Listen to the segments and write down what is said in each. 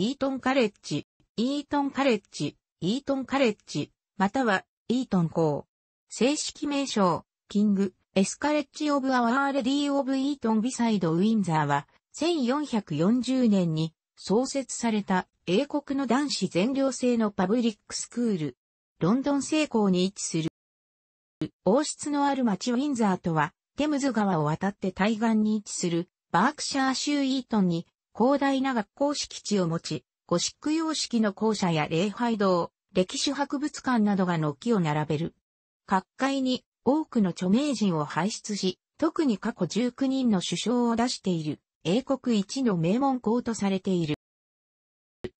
イートンカレッジ、イートンカレッジ、イートンカレッジ、または、イートン校。正式名称、キング、エスカレッジ・オブ・アワー・レディ・オブ・イートン・ビサイド・ウィンザーは、1440年に創設された英国の男子全寮制のパブリックスクール。ロンドン西功に位置する。王室のある町ウィンザーとは、テムズ川を渡って対岸に位置するバークシャー州イートンに広大な学校敷地を持ち、ゴシック様式の校舎や礼拝堂、歴史博物館などが軒を並べる。各界に多くの著名人を輩出し、特に過去19人の首相を出している、英国一の名門校とされている。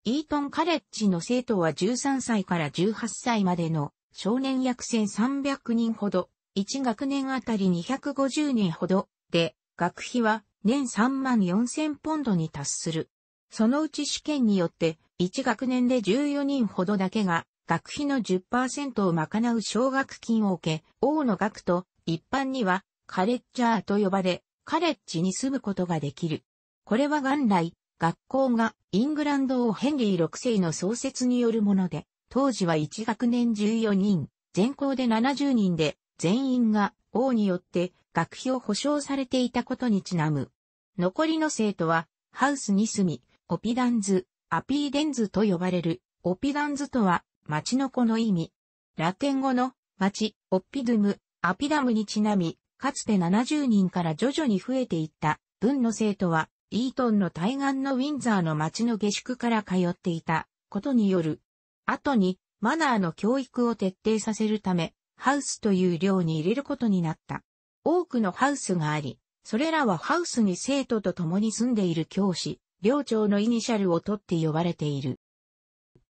イートンカレッジの生徒は13歳から18歳までの少年約1300人ほど、1学年あたり250人ほどで、学費は年3万4000ポンドに達する。そのうち試験によって1学年で14人ほどだけが学費の10%を賄う奨学金を受け、王の学と一般にはカレッジャーと呼ばれ、カレッジに住むことができる。これは元来、学校がイングランド王ヘンリー6世の創設によるもので、当時は1学年14人、全校で70人で、全員が王によって学費を保障されていたことにちなむ。残りの生徒は、ハウスに住み、オピダンズ、アピーデンズと呼ばれる、オピダンズとは、町の子の意味。ラテン語の、町、オッピドゥム、アピダムにちなみ、かつて70人から徐々に増えていった、文の生徒は、イートンの対岸のウィンザーの町の下宿から通っていた、ことによる。後に、マナーの教育を徹底させるため、ハウスという寮に入れることになった。多くのハウスがあり、それらはハウスに生徒と共に住んでいる教師、寮長のイニシャルを取って呼ばれている。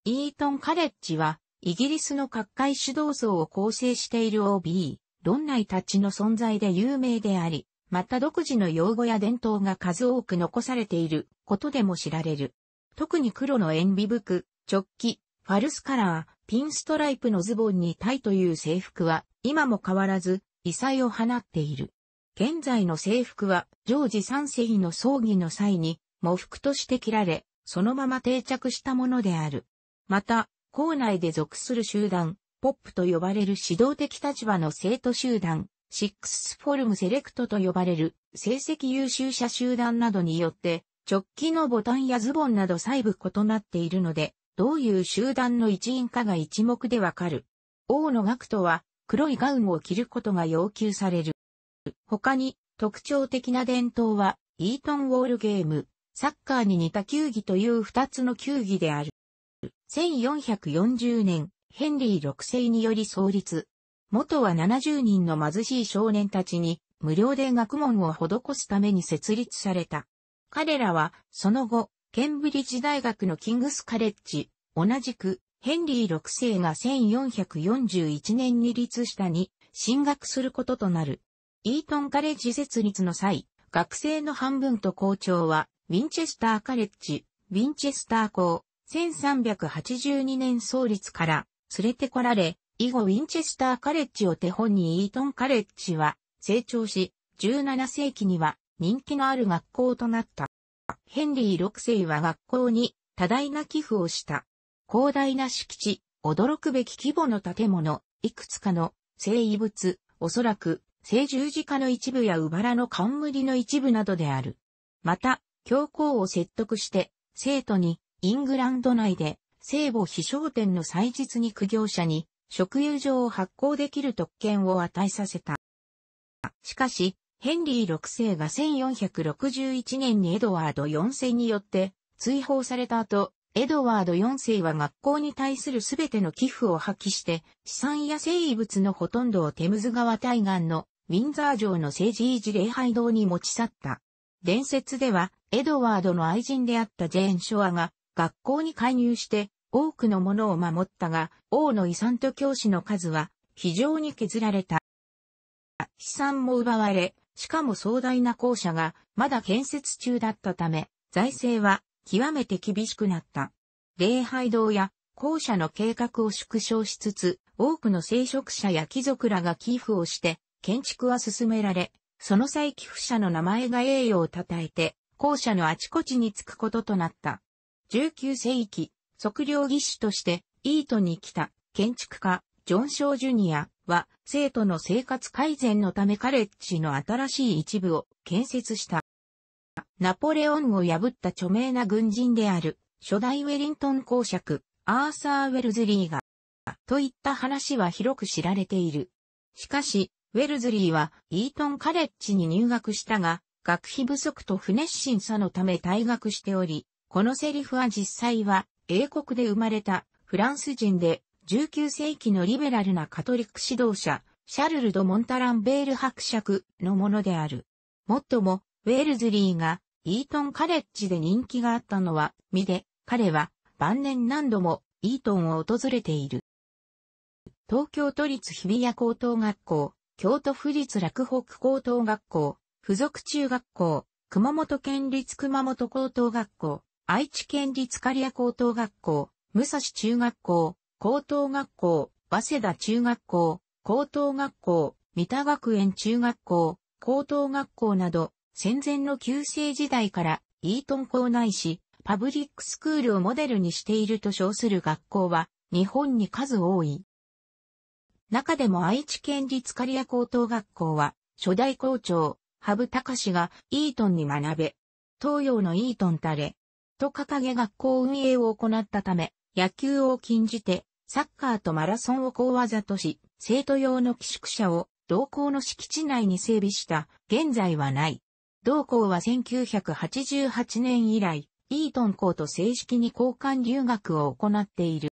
イートンカレッジは、イギリスの各界主導層を構成している OB、論イたちの存在で有名であり、また独自の用語や伝統が数多く残されていることでも知られる。特に黒の塩ビ服、直キ、ファルスカラー、ピンストライプのズボンにタイという制服は、今も変わらず、異彩を放っている。現在の制服は、ジョージ3世の葬儀の際に、模服として着られ、そのまま定着したものである。また、校内で属する集団、ポップと呼ばれる指導的立場の生徒集団、シックスフォルムセレクトと呼ばれる成績優秀者集団などによって、直帰のボタンやズボンなど細部異なっているので、どういう集団の一員かが一目でわかる。王の学徒は黒いガウンを着ることが要求される。他に特徴的な伝統は、イートンウォールゲーム、サッカーに似た球技という二つの球技である。1440年、ヘンリー6世により創立。元は70人の貧しい少年たちに、無料で学問を施すために設立された。彼らは、その後、ケンブリッジ大学のキングスカレッジ、同じく、ヘンリー6世が1441年に立したに、進学することとなる。イートンカレッジ設立の際、学生の半分と校長は、ウィンチェスターカレッジ、ウィンチェスター校、1382年創立から連れてこられ、以後ウィンチェスターカレッジを手本にイートンカレッジは成長し、17世紀には人気のある学校となった。ヘンリー6世は学校に多大な寄付をした。広大な敷地、驚くべき規模の建物、いくつかの生遺物、おそらく正十字架の一部やばらの冠の一部などである。また、教皇を説得して、生徒に、イングランド内で、聖母非翔店の祭日に苦行者に、職友状を発行できる特権を与えさせた。しかし、ヘンリー6世が1461年にエドワード4世によって追放された後、エドワード4世は学校に対するすべての寄付を破棄して、資産や生物のほとんどをテムズ川対岸のウィンザー城の政治維持礼拝堂に持ち去った。伝説では、エドワードの愛人であったジェーン・ショアが学校に介入して多くのものを守ったが、王の遺産と教師の数は非常に削られた。資産も奪われ、しかも壮大な校舎がまだ建設中だったため、財政は極めて厳しくなった。礼拝堂や校舎の計画を縮小しつつ、多くの聖職者や貴族らが寄付をして、建築は進められ、その際寄付者の名前が栄誉を称えて、校舎のあちこちに着くこととなった。19世紀、測量技師として、イートに来た建築家、ジョン・ショー・ジュニアは、生徒の生活改善のためカレッジの新しい一部を建設した。ナポレオンを破った著名な軍人である、初代ウェリントン公爵、アーサー・ウェルズリーが、といった話は広く知られている。しかし、ウェルズリーはイートンカレッジに入学したが、学費不足と不熱心さのため退学しており、このセリフは実際は英国で生まれたフランス人で19世紀のリベラルなカトリック指導者、シャルル・ド・モンタランベール伯爵のものである。もっとも、ウェルズリーがイートンカレッジで人気があったのは、みで、彼は晩年何度もイートンを訪れている。東京都立日比谷高等学校、京都府立洛北高等学校、附属中学校、熊本県立熊本高等学校、愛知県立刈谷高等学校、武蔵中学校、高等学校、早稲田中学校、高等学校、三田学園中学校、高等学校など戦前の旧制時代からイートン校内し、パブリックスクールをモデルにしていると称する学校は日本に数多い。中でも愛知県立刈谷高等学校は初代校長、羽生隆がイートンに学べ、東洋のイートンたれ、と掲げ学校運営を行ったため、野球を禁じて、サッカーとマラソンを講技とし、生徒用の寄宿舎を同校の敷地内に整備した、現在はない。同校は1988年以来、イートン校と正式に交換留学を行っている。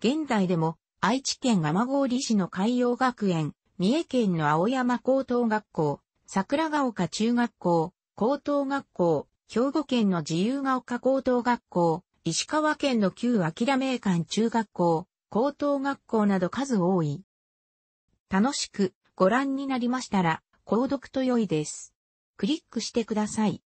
現代でも、愛知県蒲郡市の海洋学園、三重県の青山高等学校、桜ヶ丘中学校、高等学校、兵庫県の自由が丘高等学校、石川県の旧諦め館中学校、高等学校など数多い。楽しくご覧になりましたら、購読と良いです。クリックしてください。